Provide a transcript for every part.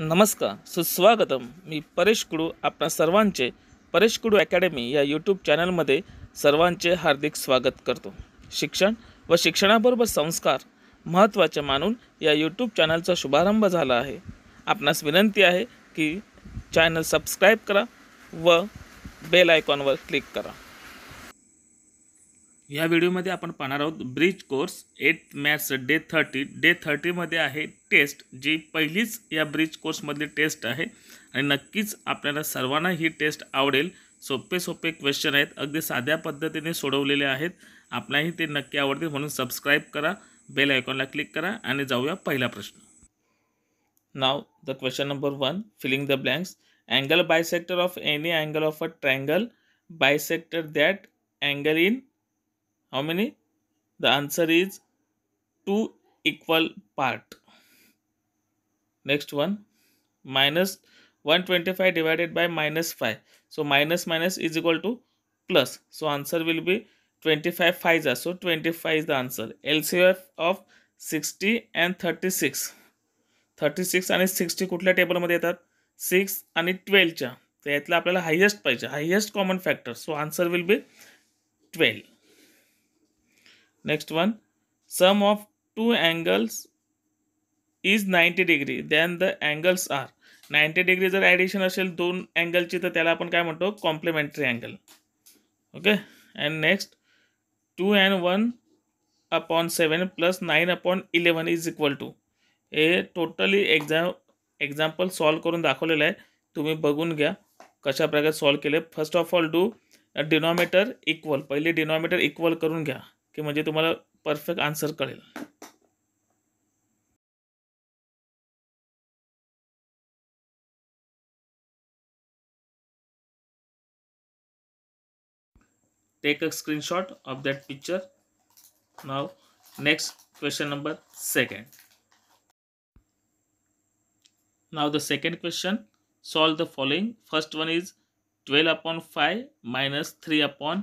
नमस्कार सुस्वागतम मी परेश कुडू आपणा सर्वांचे परेश कुडू अकॅडमी या यूट्यूब चॅनलमध्ये सर्वांचे हार्दिक स्वागत करतो शिक्षण व शिक्षणाबरोबर संस्कार महत्त्वाचे मानून या यूट्यूब चॅनलचा शुभारंभ झाला आहे आपणास विनंती आहे की चॅनल सबस्क्राईब करा व बेल आयकॉनवर क्लिक करा या व्हिडिओमध्ये आपण पाहणार आहोत bridge course eight maths day thirty day थर्टीमध्ये आहे टेस्ट जी पहिलीच या ब्रिज कोर्समधली टेस्ट आहे आणि नक्कीच आपल्याला सर्वांना ही टेस्ट आवडेल सोपे सोपे क्वेश्चन आहेत अगदी साध्या पद्धतीने सोडवलेले आहेत आपल्याही ते नक्की आवडतील म्हणून सबस्क्राईब करा बेल आयकॉनला क्लिक करा आणि जाऊया पहिला प्रश्न now the question number one filling the blanks angle bisector of any angle of a triangle bisector that angle in how many the answer is 2 equal part next one minus 125 divided by minus 5 so minus minus is equal to plus so answer will be 25 5 so 25 is the answer lcf of 60 and 36 36 आणि 60 कुठल्या टेबलमध्ये येतात six आणि and तर यातला आपल्याला highest पाहिजे highest common factor so answer will be 12 next one sum of two angles is ninety degree then the angles are ninety degree जर ॲडिशन असेल दोन अँगलची तर त्याला आपण काय म्हणतो complementary angle okay and next two and one upon seven plus nine upon eleven is equal to हे टोटली एक्झाम एक्झाम्पल सॉल्व करून दाखवलेलं आहे तुम्ही बघून घ्या कशा प्रकारे सॉल्व केले first of all do denominator equal पहिले डिनॉमिटर इक्वल करून घ्या म्हणजे तुम्हाला परफेक्ट आन्सर कळेल take a screenshot of that picture now next question number second now the second question solve the following first one is twelve upon five minus three upon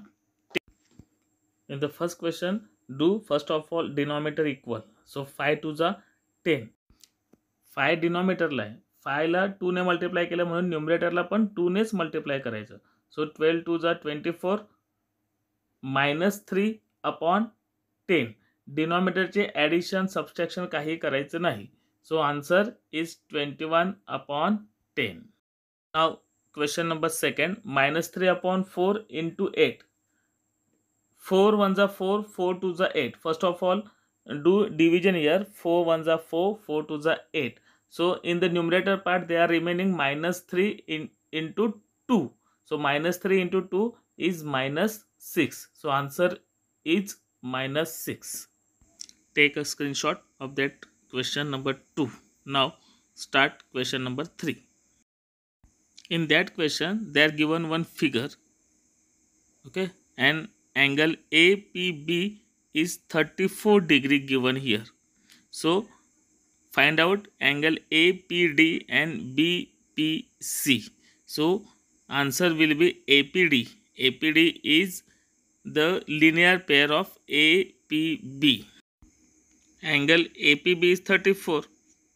in the first question do first of all denominator equal so five two जा ten five डिनॉमिनेटरला आहे फायला टूने multiply केलं म्हणून न्युमरेटरला पण टूनेच multiply करायचं सो ट्वेल्व टू जा twenty four minus three upon ten डिनॉमिनेटरचे ॲडिशन सबस्ट्रॅक्शन काही करायचं नाही so answer is twenty one upon ten now question number second minus three upon four in two eight 4 ones are 4, 4 twos are 8. First of all, do division here. 4 ones are 4, 4 twos are 8. So in the numerator part, they are remaining minus 3 in, into 2. So minus 3 into 2 is minus 6. So answer is minus 6. Take a screenshot of that question number 2. Now start question number 3. In that question, they are given one figure. Okay. And angle APB is 34 degree given here. So find out angle APD and BPC. So answer will be APD. APD is the linear pair of APB. Angle APB is 34.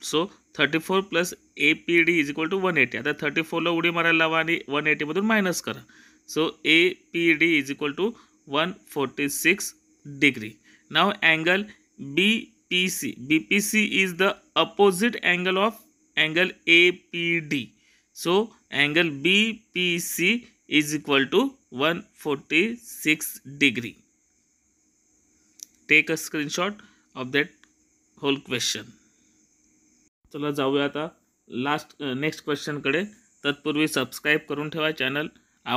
So thirty four plus APD is equal to one eighty. That thirty four one eighty आता thirty फोरला उडी मारायला So APD is equal to करा one forty six degree now angle B P C B P C is the opposite angle of angle A P D so angle B P C is equal to one forty six degree take a screenshot of that whole question चला जाऊया आता last next क्वेश्चनकडे तत्पूर्वी subscribe करून ठेवा channel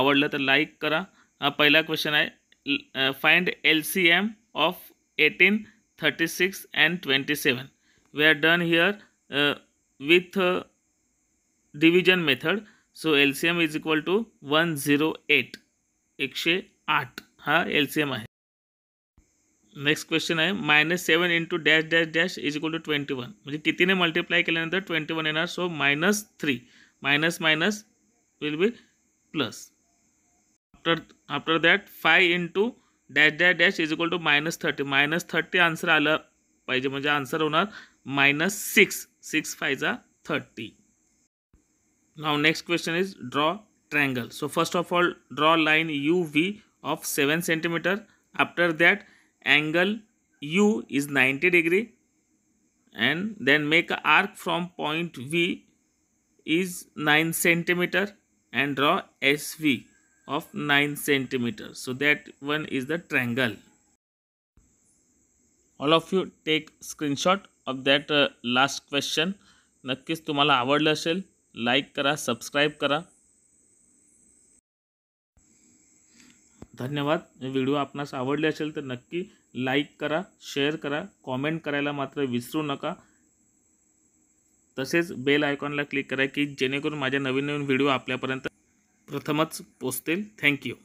आवडलं तर like करा हा पहिला क्वेश्चन आहे Uh, find LCM of seven 36 and 27. We are done here uh, with uh, division method. So LCM is equal to 108. आठ हा एम है नेक्स्ट क्वेश्चन है minus seven into dash dash dash is equal to twenty one म्हणजे कितीने multiply twenty one येणार so minus three minus minus will be plus after after that five into dash dash dash is equal to minus thirty. Minus thirty answer. Thirty by आलं पाहिजे म्हणजे answer minus minus is six फायचा thirty now next question is triangle. So first of all draw line UV of 7 centimeter. After that angle U is 90 degree and then make an arc from point V is 9 centimeter and draw SV. Of 9 centimeter so that one is the triangle. All of you take screenshot of that last question नक्कीच तुम्हाला आवडलं असेल like करा subscribe करा धन्यवाद video आपणास आवडले असेल तर नक्की लाईक करा शेअर करा कॉमेंट करायला मात्र विसरू नका तसेच बेल आयकॉनला क्लिक करा की जेणेकरून माझ्या नवीन नवीन व्हिडिओ आपल्यापर्यंत प्रथमच पोचतील थँक्यू